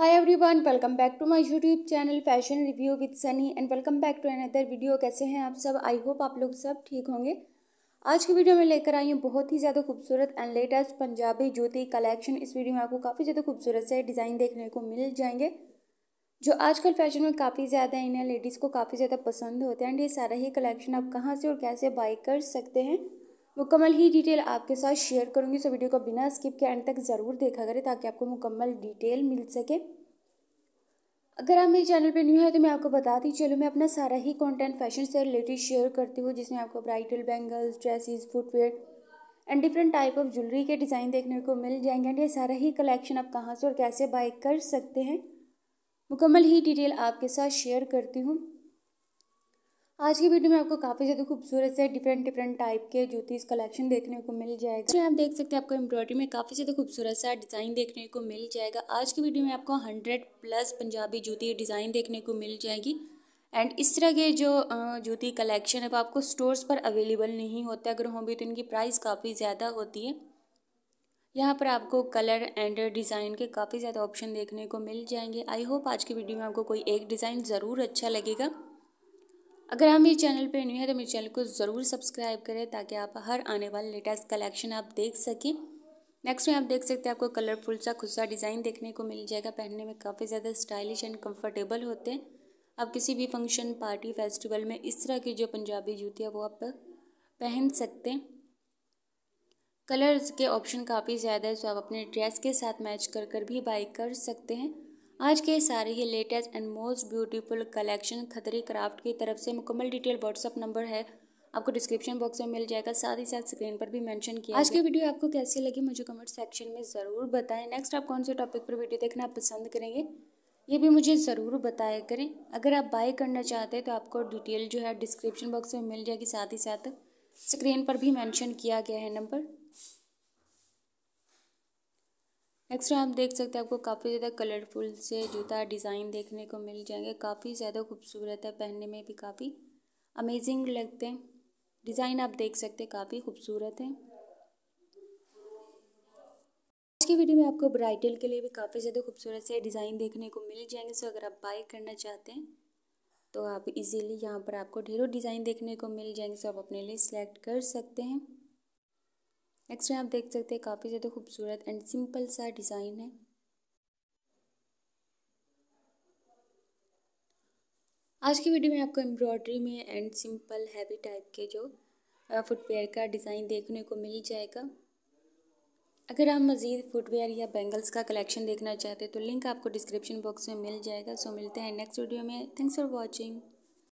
hi everyone welcome back to my YouTube channel fashion review with Sunny and welcome back to another video कैसे हैं आप सब I hope आप लोग सब ठीक होंगे आज की वीडियो में लेकर आई हूँ बहुत ही ज़्यादा खूबसूरत एंड लेटेस्ट पंजाबी जूती कलेक्शन इस वीडियो में आपको काफ़ी ज़्यादा खूबसूरत से डिज़ाइन देखने को मिल जाएंगे जो आजकल फैशन में काफ़ी ज़्यादा इन्हें लेडीज़ को काफ़ी ज़्यादा पसंद होते हैं एंड ये सारा ही कलेक्शन आप कहाँ से और कैसे बाई कर सकते हैं मुकम्मल ही डिटेल आपके साथ शेयर करूँगी सो वीडियो को बिना स्किप के एंड तक ज़रूर देखा करें ताकि आपको मुकम्मल डिटेल मिल सके अगर आप मेरे चैनल पे न्यू है तो मैं आपको बता दी चलो मैं अपना सारा ही कंटेंट फैशन से रिलेटेड शेयर करती हूँ जिसमें आपको bridal bangles dresses footwear and different type of jewellery के डिज़ाइन देखने को मिल जाएंगे एंड ये सारा ही कलेक्शन आप कहाँ से और कैसे बाई कर सकते हैं मुकम्मल ही डिटेल आपके साथ शेयर करती हूँ आज की वीडियो में आपको काफ़ी ज़्यादा खूबसूरत से डिफरेंट डिफरेंट टाइप के जूतीज़ कलेक्शन देखने को मिल जाएगा तो आप देख सकते हैं आपको एम्ब्रॉयडरी में काफ़ी ज़्यादा खूबसूरत सा डिज़ाइन देखने को मिल जाएगा आज की वीडियो में आपको हंड्रेड प्लस पंजाबी जूती डिज़ाइन देखने को मिल जाएगी एंड इस तरह के जो जूती कलेक्शन है वो आपको स्टोर्स पर अवेलेबल नहीं होते अगर हों भी तो इनकी प्राइस काफ़ी ज़्यादा होती है यहाँ पर आपको कलर एंड डिज़ाइन के काफ़ी ज़्यादा ऑप्शन देखने को मिल जाएंगे आई होप आज की वीडियो में आपको कोई एक डिज़ाइन ज़रूर अच्छा लगेगा अगर आप मेरे चैनल पर न्यू है तो मेरे चैनल को ज़रूर सब्सक्राइब करें ताकि आप हर आने वाले लेटेस्ट कलेक्शन आप देख सकें नेक्स्ट में आप देख सकते हैं आपको कलरफुल सा खुद सा डिज़ाइन देखने को मिल जाएगा पहनने में काफ़ी ज़्यादा स्टाइलिश एंड कंफर्टेबल होते हैं आप किसी भी फंक्शन पार्टी फेस्टिवल में इस तरह की जो पंजाबी जूती है वो आप पहन सकते हैं कलर्स के ऑप्शन काफ़ी ज़्यादा है सो आप अपने ड्रेस के साथ मैच कर कर भी बाई कर सकते हैं आज के सारे ही latest and most beautiful collection Khatri craft की तरफ से मुकम्मल डिटेल व्हाट्सअप नंबर है आपको डिस्क्रिप्शन बॉक्स में मिल जाएगा साथ ही साथ स्क्रीन पर भी मेंशन किया आज की वीडियो आपको कैसी लगी मुझे कमेंट सेक्शन में ज़रूर बताएं नेक्स्ट आप कौन से टॉपिक पर वीडियो देखना पसंद करेंगे ये भी मुझे ज़रूर बताया करें अगर आप बाय करना चाहते हैं तो आपको डिटेल जो है डिस्क्रिप्शन बॉक्स में मिल जाएगी साथ ही साथ स्क्रीन पर भी मैंशन किया गया है नंबर नेक्स्ट आप देख सकते हैं आपको काफ़ी ज़्यादा कलरफुल से जूता डिज़ाइन देखने को मिल जाएंगे काफ़ी ज़्यादा खूबसूरत है पहनने में भी काफ़ी अमेजिंग लगते हैं डिज़ाइन आप देख सकते हैं काफ़ी खूबसूरत है आज की वीडियो में आपको ब्राइडल के लिए भी काफ़ी ज़्यादा खूबसूरत से डिज़ाइन देखने को मिल जाएंगे सो अगर आप बाई करना चाहते हैं तो आप इजीली यहाँ पर आपको ढेरों डिज़ाइन देखने को मिल जाएंगे सो आप अपने लिए सिलेक्ट कर सकते हैं नेक्स्ट में आप देख सकते हैं काफ़ी ज़्यादा खूबसूरत एंड सिंपल सा डिज़ाइन है आज की वीडियो में आपको एम्ब्रॉयडरी में एंड सिंपल हैवी टाइप के जो फुटवेयर का डिज़ाइन देखने को मिल जाएगा अगर आप मज़ीद फुटवेयर या बैंगल्स का कलेक्शन देखना चाहते हैं तो लिंक आपको डिस्क्रिप्शन बॉक्स में मिल जाएगा सो मिलते हैं नेक्स्ट वीडियो में थैंक्स फॉर वॉचिंग